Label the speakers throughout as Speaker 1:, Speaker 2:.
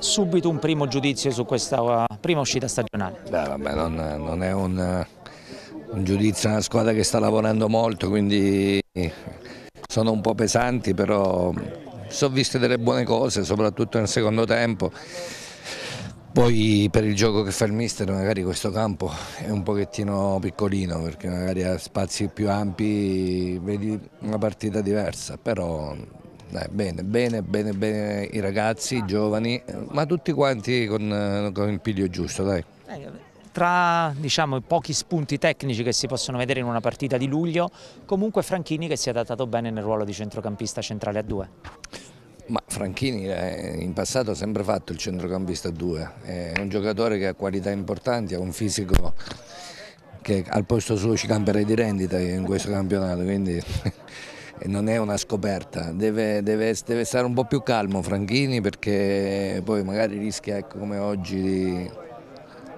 Speaker 1: subito un primo giudizio su questa prima uscita stagionale. Beh,
Speaker 2: vabbè, non, non, è un, un giudizio, è una squadra che sta lavorando molto, quindi sono un po' pesanti, però sono viste delle buone cose, soprattutto nel secondo tempo. Poi per il gioco che fa il mister magari questo campo è un pochettino piccolino perché magari ha spazi più ampi, vedi una partita diversa, però dai, bene, bene, bene, bene i ragazzi, i giovani, ma tutti quanti con, con il piglio giusto, dai. Eh,
Speaker 1: tra diciamo, i pochi spunti tecnici che si possono vedere in una partita di luglio, comunque Franchini che si è adattato bene nel ruolo di centrocampista centrale a due.
Speaker 2: Ma Franchini eh, in passato ha sempre fatto il centrocampista a due, è un giocatore che ha qualità importanti, ha un fisico che al posto suo ci camperei di rendita in questo campionato, quindi non è una scoperta, deve, deve, deve, stare un po' più calmo Franchini perché poi magari rischia ecco, come oggi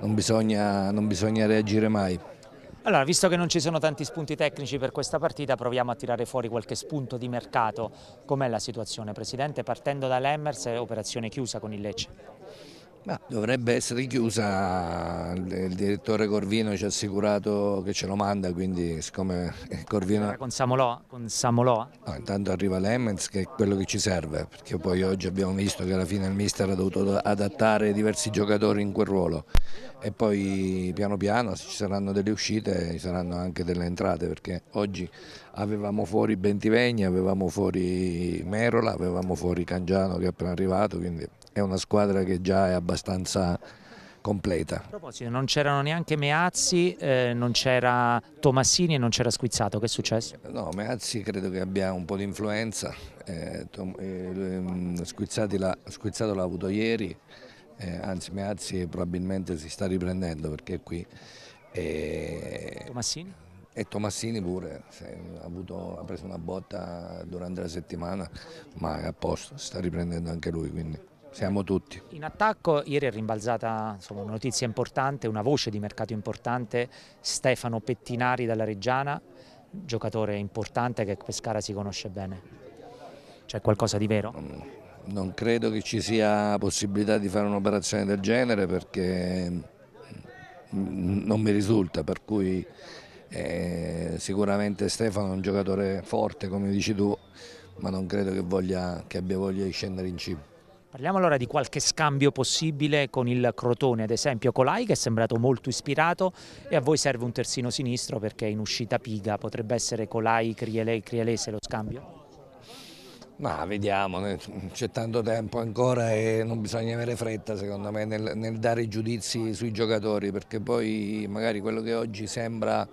Speaker 2: non bisogna, non bisogna reagire mai.
Speaker 1: Allora, visto che non ci sono tanti spunti tecnici per questa partita, proviamo a tirare fuori qualche spunto di mercato. Com'è la situazione, Presidente? Partendo dall'Emmers, operazione chiusa con il Lecce.
Speaker 2: Ma dovrebbe essere chiusa, il direttore Corvino ci ha assicurato che ce lo manda, quindi siccome Corvino...
Speaker 1: Con Samolò?
Speaker 2: Con Samoloa. No, intanto arriva l'Emmens che è quello che ci serve, perché poi oggi abbiamo visto che alla fine il mister ha dovuto adattare diversi giocatori in quel ruolo e poi piano piano se ci saranno delle uscite, ci saranno anche delle entrate, perché oggi avevamo fuori Bentivegna, avevamo fuori Merola, avevamo fuori Cangiano che è appena arrivato, quindi è una squadra che già è abbastanza completa. A
Speaker 1: proposito, non c'erano neanche Meazzi, eh, non c'era Tomassini e non c'era Squizzato, che è successo? No, Meazzi credo che abbia un
Speaker 2: po' di influenza, eh, eh, ehm, Squizzato l'ha avuto ieri, eh, anzi Meazzi probabilmente si sta riprendendo perché qui... Eh, Tomassini? E Tomassini pure, ha, avuto, ha preso una botta durante la
Speaker 1: settimana,
Speaker 2: ma è a posto, si sta riprendendo anche lui. Quindi. Siamo tutti.
Speaker 1: In attacco ieri è rimbalzata insomma, una notizia importante, una voce di mercato importante, Stefano Pettinari dalla Reggiana, giocatore importante che Pescara si conosce bene. C'è qualcosa di vero? Mm,
Speaker 2: non credo che ci sia possibilità di fare un'operazione del genere perché mm, mm, non mi risulta, per cui eh, sicuramente Stefano è un giocatore forte come dici tu, ma non credo che, voglia, che abbia voglia di scendere in cima.
Speaker 1: Parliamo allora di qualche scambio possibile con il Crotone, ad esempio Colai che è sembrato molto ispirato e a voi serve un terzino sinistro perché è in uscita piga potrebbe essere Colai-Crielese lo scambio?
Speaker 2: Ma vediamo, c'è tanto tempo ancora e non bisogna avere fretta secondo me nel, nel dare giudizi sui giocatori perché poi magari quello che oggi sembra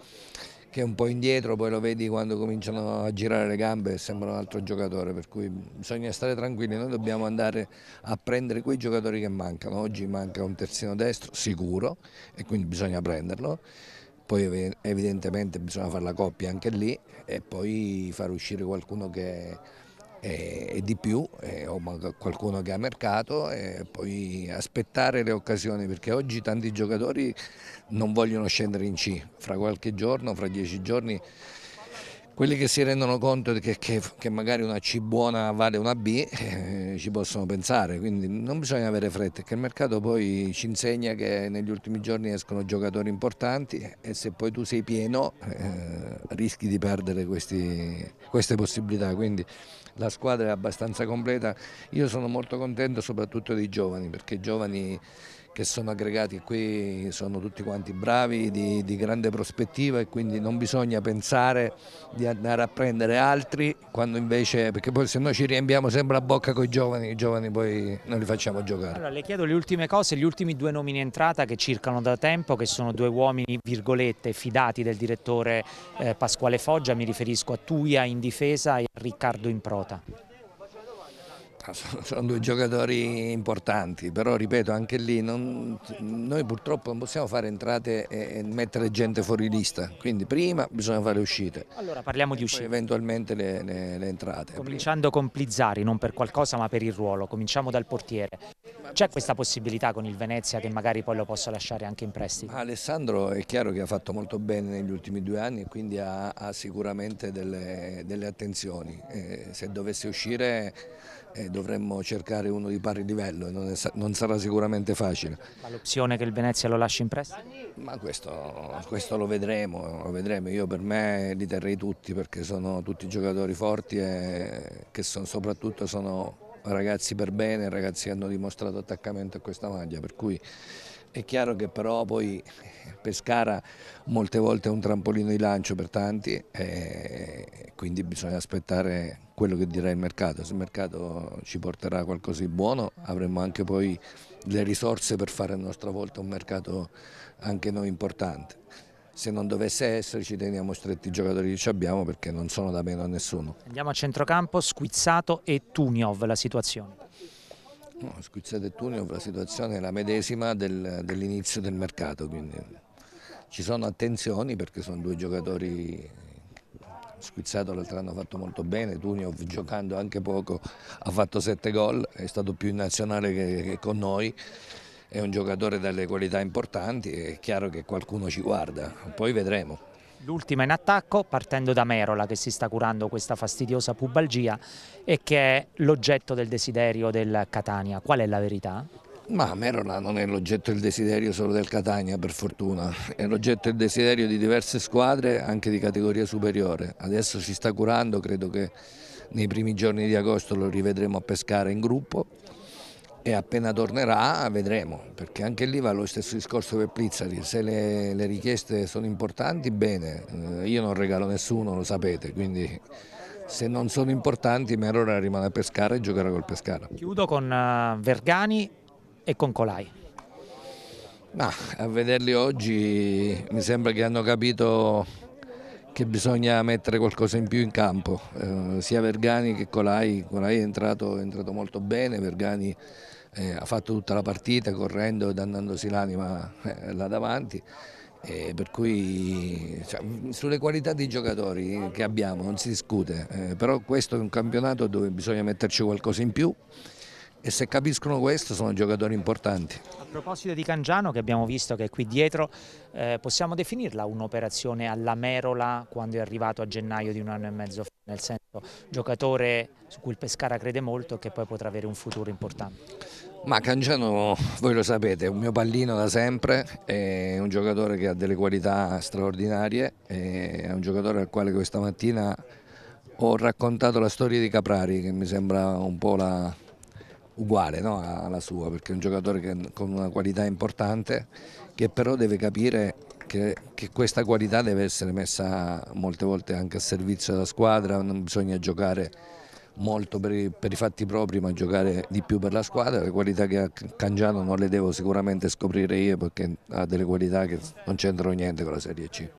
Speaker 2: che è un po' indietro, poi lo vedi quando cominciano a girare le gambe e sembra un altro giocatore, per cui bisogna stare tranquilli, noi dobbiamo andare a prendere quei giocatori che mancano, oggi manca un terzino destro sicuro e quindi bisogna prenderlo, poi evidentemente bisogna fare la coppia anche lì e poi far uscire qualcuno che e, di più, o qualcuno che ha mercato e poi aspettare le occasioni perché oggi tanti giocatori non vogliono scendere in C, fra qualche giorno, fra dieci giorni quelli che si rendono conto che, che, che, magari una C buona vale una B eh, ci possono pensare, quindi non bisogna avere fretta, che il mercato poi ci insegna che negli ultimi giorni escono giocatori importanti e se poi tu sei pieno eh, rischi di perdere questi, queste possibilità, quindi la squadra è abbastanza completa, io sono molto contento soprattutto dei giovani perché i giovani che sono aggregati qui sono tutti quanti bravi, di, di, grande prospettiva e quindi non bisogna pensare di andare a prendere altri quando invece, perché poi se no ci riempiamo sempre la bocca con i giovani, i giovani poi non li facciamo giocare. Allora
Speaker 1: le chiedo le ultime cose, gli ultimi due nomi in entrata che circano da tempo, che sono due uomini virgolette fidati del direttore eh, Pasquale Foggia, mi riferisco a Tuia in difesa e a Riccardo in prota.
Speaker 2: sono due giocatori importanti, però ripeto anche lì non, noi purtroppo non possiamo fare entrate e, mettere gente fuori lista, quindi prima bisogna fare uscite.
Speaker 1: Allora parliamo di uscite. eventualmente le, le, le, entrate. Cominciando con Plizzari, non per qualcosa ma per il ruolo, cominciamo dal portiere. C'è questa possibilità con il Venezia che magari poi lo possa lasciare anche in prestito? Alessandro è chiaro che ha fatto
Speaker 2: molto bene negli ultimi due anni e quindi ha, ha sicuramente delle, delle attenzioni. Eh, se dovesse uscire eh, dovremmo cercare uno di pari livello e non, non, sarà sicuramente facile.
Speaker 1: Ma l'opzione che il Venezia lo lasci in prestito?
Speaker 2: Ma questo, questo lo, vedremo, lo, vedremo, io per me li terrei tutti perché sono tutti giocatori forti e che sono, soprattutto sono ragazzi per bene, ragazzi che hanno dimostrato attaccamento a questa maglia, per cui è chiaro che però poi Pescara molte volte è un trampolino di lancio per tanti e quindi bisogna aspettare quello che dirà il mercato. Se il mercato ci porterà qualcosa di buono avremo anche poi le risorse per fare a nostra volta un mercato anche noi importante. Se non dovesse esserci teniamo stretti i giocatori che ci abbiamo perché non sono da meno a nessuno.
Speaker 1: Andiamo a centrocampo, Squizzato e Tuniov la situazione.
Speaker 2: No, Squizzato e Tuniov la situazione è la medesima del, dell'inizio del mercato, quindi ci sono attenzioni perché sono due giocatori Squizzato l'altro anno ha fatto molto bene, Tunio giocando anche poco ha fatto 7 gol, è stato più in nazionale che, che, con noi, è un giocatore dalle qualità importanti, è chiaro che qualcuno ci guarda,
Speaker 1: poi vedremo. L'ultima in attacco partendo da Merola che si sta curando questa fastidiosa pubalgia e che è l'oggetto del desiderio del Catania. Qual è la verità?
Speaker 2: Ma Merola non è l'oggetto del desiderio solo del Catania, per fortuna, è l'oggetto del desiderio di diverse squadre anche di categoria superiore. Adesso si sta curando, credo che nei primi giorni di agosto lo rivedremo a pescare in gruppo e appena tornerà vedremo, perché anche lì va lo stesso discorso per Plizzari, se le, le richieste sono importanti bene, eh, io non regalo nessuno, lo sapete, quindi se non sono importanti Merola rimane a pescare e giocherà col Pescara.
Speaker 1: Chiudo con eh, Vergani e con Colai?
Speaker 2: Ma a vederli oggi mi sembra che hanno capito che bisogna mettere qualcosa in più in campo, eh, sia Vergani che Colai, Colai è entrato, è entrato molto bene, Vergani eh, ha fatto tutta la partita correndo e dannandosi l'anima eh, là davanti. Eh, per cui cioè, sulle qualità dei giocatori che abbiamo non si discute, eh, però questo è un campionato dove bisogna metterci qualcosa in più e se capiscono questo sono giocatori importanti.
Speaker 1: A proposito di Cangiano che abbiamo visto che è qui dietro, eh, possiamo definirla un'operazione alla Merola quando è arrivato a gennaio di un anno e mezzo fa, nel senso giocatore su cui il Pescara crede molto e che poi potrà avere un futuro importante?
Speaker 2: Ma Cangiano, voi lo sapete, è un mio pallino da sempre, è un giocatore che ha delle qualità straordinarie, è un giocatore al quale questa mattina ho raccontato la storia di Caprari che mi sembra un po' la, uguale no, alla sua, perché è un giocatore che, con una qualità importante che però deve capire che, che, questa qualità deve essere messa molte volte anche a servizio della squadra, non bisogna giocare molto per i, per i fatti propri ma giocare di più per la squadra, le qualità che ha Cangiano non le devo sicuramente scoprire io perché ha delle qualità che non c'entrano niente con la Serie C.